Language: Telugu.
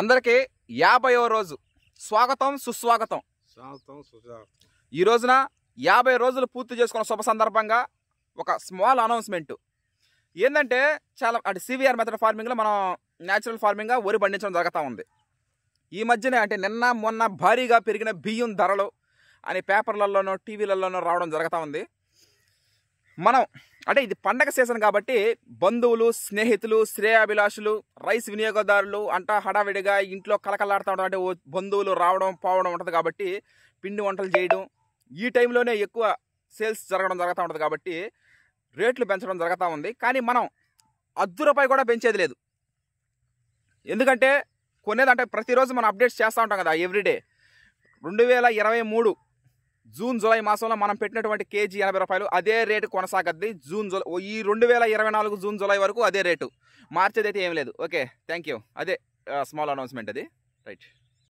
అందరికీ యాభైవ రోజు స్వాగతం సుస్వాగతం ఈ రోజున యాభై రోజులు పూర్తి చేసుకున్న శుభ సందర్భంగా ఒక స్మాల్ అనౌన్స్మెంట్ ఏంటంటే చాలా అంటే సివిఆర్ మెథడ్ ఫార్మింగ్లో మనం న్యాచురల్ ఫార్మింగ్గా వరి పండించడం జరుగుతూ ఉంది ఈ మధ్యనే అంటే నిన్న మొన్న భారీగా పెరిగిన బియ్యం ధరలు అని పేపర్లలోనో టీవీలలోనో రావడం జరుగుతూ ఉంది మనం అంటే ఇది పండగ సీజన్ కాబట్టి బంధువులు స్నేహితులు శ్రేయాభిలాషులు రైస్ వినియోగదారులు అంటా హడావిడిగా ఇంట్లో కలకలాడుతూ ఉండడం అంటే బంధువులు రావడం పోవడం ఉంటుంది కాబట్టి పిండి వంటలు చేయడం ఈ టైంలోనే ఎక్కువ సేల్స్ జరగడం జరుగుతూ ఉంటుంది కాబట్టి రేట్లు పెంచడం జరుగుతూ ఉంది కానీ మనం అద్దురపై రూపాయి కూడా పెంచేది లేదు ఎందుకంటే కొనేదంటే ప్రతిరోజు మనం అప్డేట్స్ చేస్తూ ఉంటాం కదా ఎవ్రీడే రెండు వేల ఇరవై మూడు జూన్ జూలై మాసంలో మనం పెట్టినటువంటి కేజీ ఎనభై రూపాయలు అదే రేటు కొనసాగద్ది జూన్ జూలై ఈ రెండు వేల ఇరవై నాలుగు జూన్ జూలై వరకు అదే రేటు మార్చేది అయితే ఏం లేదు ఓకే థ్యాంక్ యూ అదే స్మాల్ అనౌన్స్మెంట్ అది రైట్